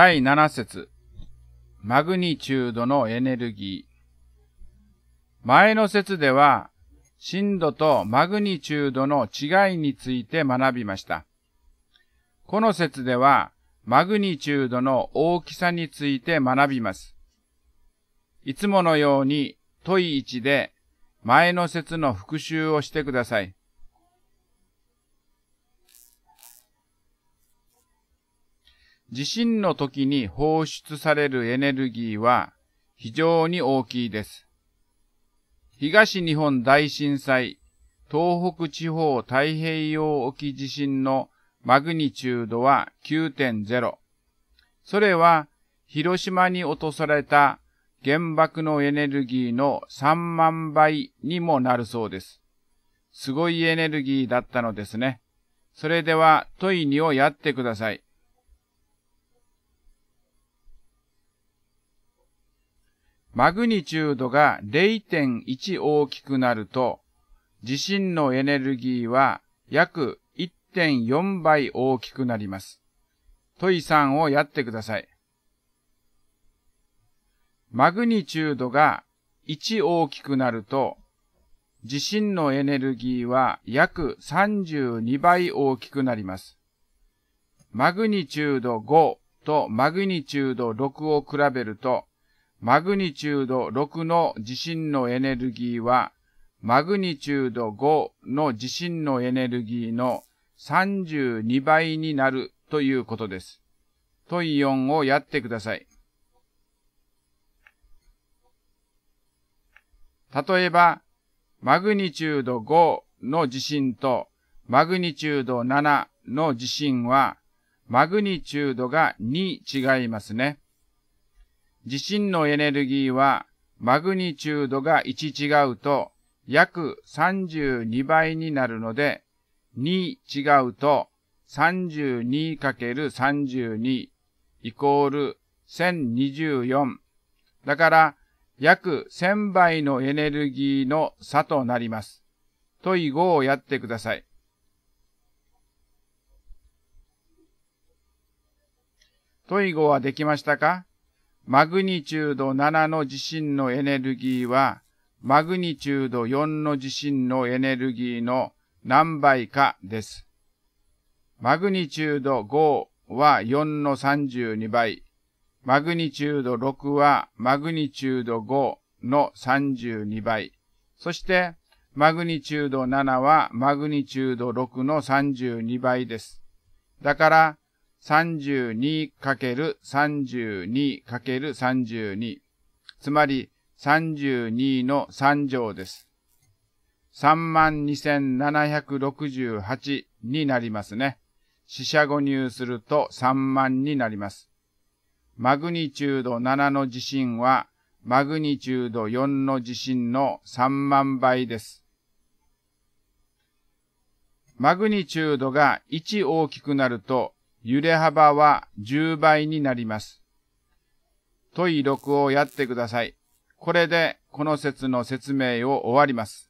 第7節マグニチュードのエネルギー。前の節では、震度とマグニチュードの違いについて学びました。この節では、マグニチュードの大きさについて学びます。いつものように、問い1で、前の節の復習をしてください。地震の時に放出されるエネルギーは非常に大きいです。東日本大震災、東北地方太平洋沖地震のマグニチュードは9.0。それは広島に落とされた原爆のエネルギーの3万倍にもなるそうです。すごいエネルギーだったのですね。それでは、問い2をやってください。マグニチュードが0.1大きくなると、地震のエネルギーは約1.4倍大きくなります。問い3をやってください。マグニチュードが1大きくなると、地震のエネルギーは約32倍大きくなります。マグニチュード5とマグニチュード6を比べると、マグニチュード6の地震のエネルギーは、マグニチュード5の地震のエネルギーの32倍になるということです。問い4をやってください。例えば、マグニチュード5の地震とマグニチュード7の地震は、マグニチュードが2違いますね。地震のエネルギーはマグニチュードが1違うと約32倍になるので、2違うと 32×32 イコール1024。だから約1000倍のエネルギーの差となります。問い5をやってください。問い5はできましたかマグニチュード7の地震のエネルギーは、マグニチュード4の地震のエネルギーの何倍かです。マグニチュード5は4の32倍、マグニチュード6はマグニチュード5の32倍、そしてマグニチュード7はマグニチュード6の32倍です。だから、32×32×32。つまり32の3乗です。32,768になりますね。四捨五入すると3万になります。マグニチュード7の地震は、マグニチュード4の地震の3万倍です。マグニチュードが1大きくなると、揺れ幅は10倍になります。問い録をやってください。これでこの説の説明を終わります。